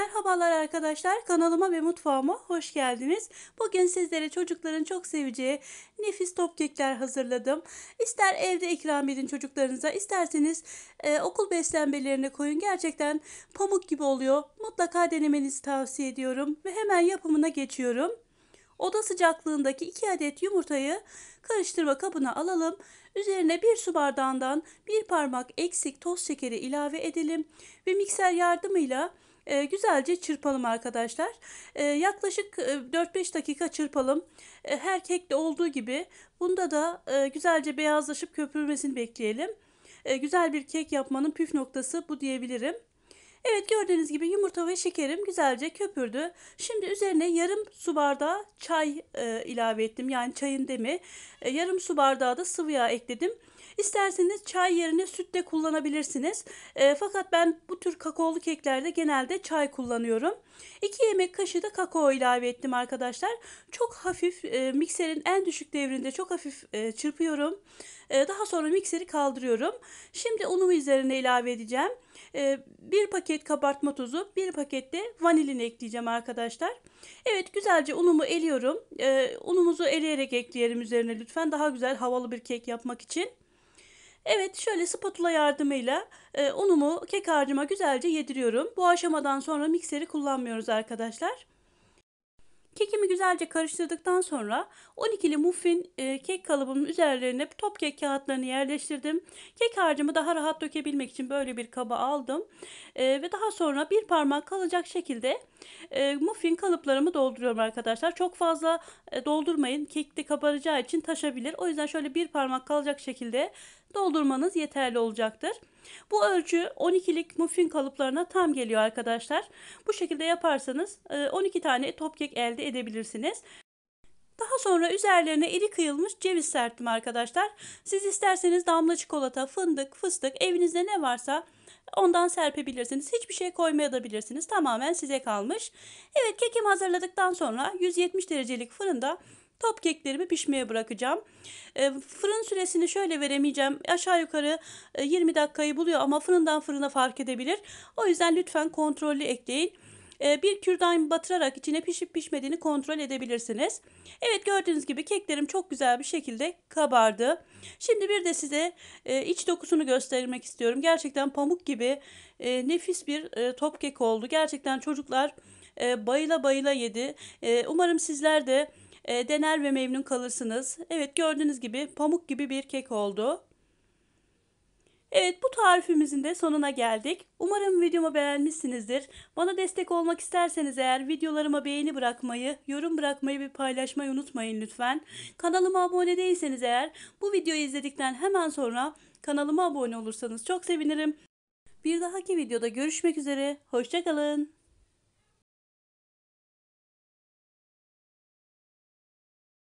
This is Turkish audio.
Merhabalar arkadaşlar kanalıma ve mutfağıma hoş geldiniz. Bugün sizlere çocukların çok seveceği nefis top kekler hazırladım. İster evde ikram edin çocuklarınıza isterseniz e, okul beslenmelerine koyun. Gerçekten pamuk gibi oluyor. Mutlaka denemenizi tavsiye ediyorum ve hemen yapımına geçiyorum. Oda sıcaklığındaki 2 adet yumurtayı karıştırma kabına alalım. Üzerine 1 su bardağından 1 parmak eksik toz şekeri ilave edelim ve mikser yardımıyla e, güzelce çırpalım arkadaşlar. Ee, e, yaklaşık 4-5 dakika çırpalım. E, her kekte olduğu gibi bunda da e, güzelce beyazlaşıp köpürmesini bekleyelim. E, güzel bir kek yapmanın püf noktası bu diyebilirim. Evet gördüğünüz gibi yumurta ve şekerim güzelce köpürdü. Şimdi üzerine yarım su bardağı çay e, ilave ettim. Yani çayın demi. E, yarım su bardağı da sıvı yağ ekledim. İsterseniz çay yerine süt de kullanabilirsiniz. E, fakat ben bu tür kakaolu keklerde genelde çay kullanıyorum. 2 yemek kaşığı da kakao ilave ettim arkadaşlar. Çok hafif e, mikserin en düşük devrinde çok hafif e, çırpıyorum. E, daha sonra mikseri kaldırıyorum. Şimdi unumu üzerine ilave edeceğim. E, bir paket kabartma tozu, bir paket de vanilin ekleyeceğim arkadaşlar. Evet güzelce unumu eliyorum. E, unumuzu eleyerek ekleyelim üzerine lütfen. Daha güzel havalı bir kek yapmak için. Evet şöyle spatula yardımıyla e, unumu kek harcıma güzelce yediriyorum. Bu aşamadan sonra mikseri kullanmıyoruz arkadaşlar. Kekimi güzelce karıştırdıktan sonra 12'li muffin e, kek kalıbımın üzerlerine top kek kağıtlarını yerleştirdim. Kek harcımı daha rahat dökebilmek için böyle bir kaba aldım. E, ve daha sonra bir parmak kalacak şekilde e, muffin kalıplarımı dolduruyorum arkadaşlar. Çok fazla e, doldurmayın. de kabaracağı için taşabilir. O yüzden şöyle bir parmak kalacak şekilde doldurmanız yeterli olacaktır. Bu ölçü 12'lik muffin kalıplarına tam geliyor arkadaşlar. Bu şekilde yaparsanız 12 e, tane top kek elde edebilirsiniz. Daha sonra üzerlerine iri kıyılmış ceviz serptim arkadaşlar. Siz isterseniz damla çikolata, fındık, fıstık evinizde ne varsa ondan serpebilirsiniz. Hiçbir şey koymayabilirsiniz. Tamamen size kalmış. Evet kekim hazırladıktan sonra 170 derecelik fırında top keklerimi pişmeye bırakacağım. Ee, fırın süresini şöyle veremeyeceğim. Aşağı yukarı 20 e, dakikayı buluyor ama fırından fırına fark edebilir. O yüzden lütfen kontrollü ekleyin. Ee, bir kürdan batırarak içine pişip pişmediğini kontrol edebilirsiniz. Evet gördüğünüz gibi keklerim çok güzel bir şekilde kabardı. Şimdi bir de size e, iç dokusunu göstermek istiyorum. Gerçekten pamuk gibi e, nefis bir e, top kek oldu. Gerçekten çocuklar bayıla bayıla yedi. Umarım sizler de dener ve memnun kalırsınız. Evet gördüğünüz gibi pamuk gibi bir kek oldu. Evet bu tarifimizin de sonuna geldik. Umarım videomu beğenmişsinizdir. Bana destek olmak isterseniz eğer videolarıma beğeni bırakmayı, yorum bırakmayı ve paylaşmayı unutmayın lütfen. Kanalıma abone değilseniz eğer bu videoyu izledikten hemen sonra kanalıma abone olursanız çok sevinirim. Bir dahaki videoda görüşmek üzere. Hoşçakalın.